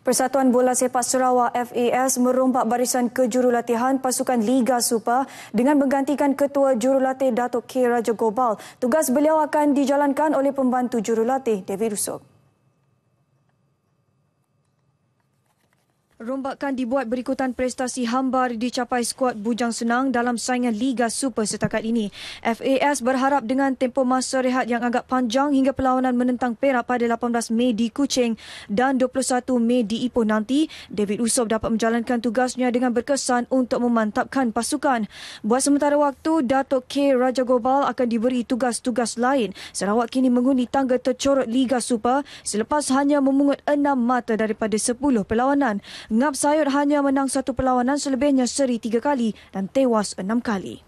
Persatuan Bola Sepak Sarawak FAS merompak barisan kejurulatihan pasukan Liga Super dengan menggantikan ketua jurulatih Datuk K. Raja Gobal. Tugas beliau akan dijalankan oleh pembantu jurulatih David Rusok. Rombakan dibuat berikutan prestasi hambar dicapai skuad Bujang Senang dalam saingan Liga Super setakat ini. FAS berharap dengan tempoh masa rehat yang agak panjang hingga perlawanan menentang Perak pada 18 Mei di Kuching dan 21 Mei di Ipoh nanti, David Usop dapat menjalankan tugasnya dengan berkesan untuk memantapkan pasukan. Buat sementara waktu, Datuk K. Raja Gobal akan diberi tugas-tugas lain. Sarawak kini menguni tangga tercorot Liga Super selepas hanya memungut enam mata daripada sepuluh perlawanan. Ngab Sayut hanya menang satu perlawanan selebihnya seri tiga kali dan tewas enam kali.